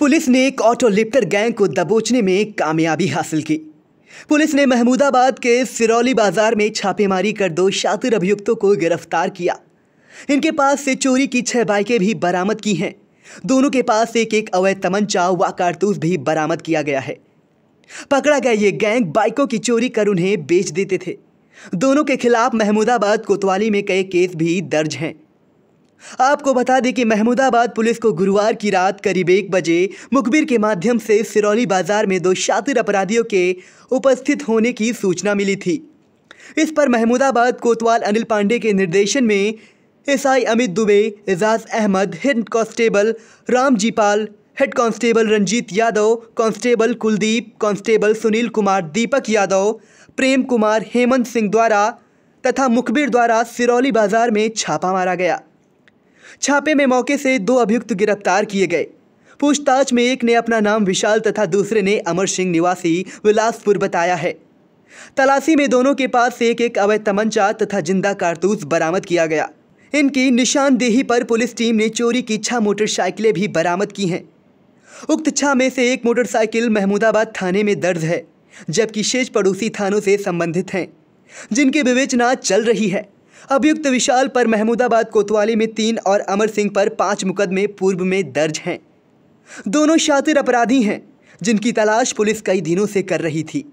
police ने एक auto lifter gang को दबोचने में कामयाबी हासिल की पुलिस ने महमूदाबाद के सिरौली बाजार में छापेमारी कर दो शातिर अभियुक्तों को गिरफ्तार किया इनके पास से चोरी की छह बाइकें भी बरामद की हैं दोनों के पास एक एक अवैध तमंचा व कारतूस भी बरामद किया गया है पकड़ा गया ये गैंग बाइकों की चोरी कर उन्हें बेच देते थे दोनों के खिलाफ महमूदाबाद कोतवाली में कई केस भी दर्ज हैं आपको बता दें कि महमूदाबाद पुलिस को गुरुवार की रात करीब एक बजे मुखबिर के माध्यम से सिरौली बाजार में दो शातिर अपराधियों के उपस्थित होने की सूचना मिली थी इस पर महमूदाबाद कोतवाल अनिल पांडे के निर्देशन में SI Amit Dubey Ejaz Ahmad head constable Ram Jipal head constable Ranjeet Yadav constable Kuldeep constable Sunil Kumar Deepak Yadav Prem Kumar Hemant Singh द्वारा तथा मुखबिर द्वारा सिरौली बाजार में छापा मारा गया छापे में मौके से दो अभियुक्त गिरफ्तार किए गए पूछताछ में एक ने अपना नाम विशाल तथा दूसरे ने अमर सिंह निवासी विलासपुर बताया है तलाशी में दोनों के पास से एक एक अवैध तमंचा तथा जिंदा कारतूस बरामद किया गया इनकी निशानदेही पर पुलिस टीम ने चोरी की छह मोटरसाइकिलें भी बरामद की हैं उक्त छह में से एक मोटरसाइकिल महमूदाबाद थाने में दर्ज है जबकि शेष पड़ोसी थानों से संबंधित हैं जिनकी विवेचना चल रही है अभियुक्त विशाल पर महमूदाबाद कोतवाली में तीन और अमर सिंह पर पांच मुकदमे पूर्व में दर्ज हैं दोनों शातिर अपराधी हैं जिनकी तलाश पुलिस कई दिनों से कर रही थी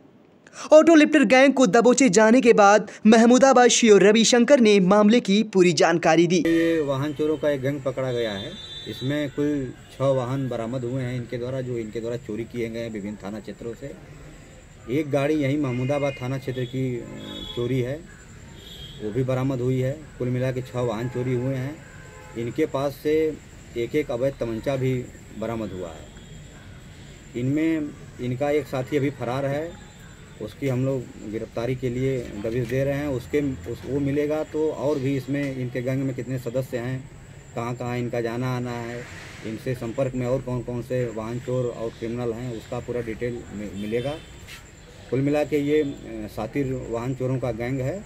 ऑटो गैंग को दबोचे जाने के बाद महमूदाबाद सीओ रविशंकर ने मामले की पूरी जानकारी दी ये वाहन चोरों का एक गैंग पकड़ा गया है इसमें कुल छह वाहन बरामद हुए हैं इनके द्वारा जो इनके द्वारा चोरी किए गए हैं विभिन्न थाना क्षेत्रों से एक गाड़ी यही महमूदाबाद थाना क्षेत्र की चोरी है वो भी बरामद हुई है कुल मिला के छः वाहन चोरी हुए हैं इनके पास से एक एक अवैध तमंचा भी बरामद हुआ है इनमें इनका एक साथी अभी फरार है उसकी हम लोग गिरफ्तारी के लिए दबिश दे रहे हैं उसके उस वो मिलेगा तो और भी इसमें इनके गैंग में कितने सदस्य हैं कहाँ कहाँ इनका जाना आना है इनसे संपर्क में और कौन कौन से वाहन चोर और क्रिमिनल हैं उसका पूरा डिटेल मिलेगा कुल मिला के ये सातिर वाहन चोरों का गैंग है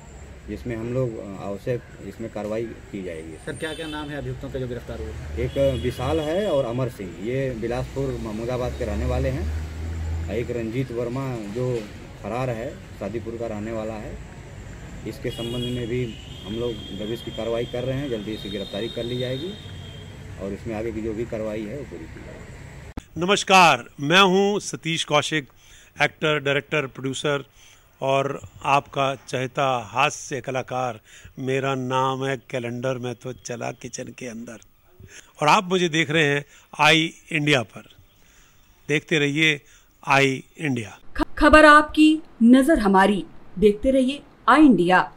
जिसमें हम लोग आवश्यक इसमें कार्रवाई की जाएगी सर क्या क्या नाम है अभियुक्तों का जो गिरफ्तार हुए एक विशाल है और अमर सिंह ये बिलासपुर महमूदाबाद के रहने वाले हैं एक रंजीत वर्मा जो फरार है शादीपुर का रहने वाला है इसके संबंध में भी हम लोग दबिश की कार्रवाई कर रहे हैं जल्दी इसकी गिरफ्तारी कर ली जाएगी और इसमें आगे की जो भी कार्रवाई है वो पूरी की जाएगी नमस्कार मैं हूँ Satish Kaushik actor director producer और आपका चहता हास्य कलाकार मेरा नाम है कैलेंडर में तो चला किचन के अंदर और आप मुझे देख रहे हैं आई इंडिया पर देखते रहिए आई इंडिया खबर आपकी नज़र हमारी देखते रहिए आई इंडिया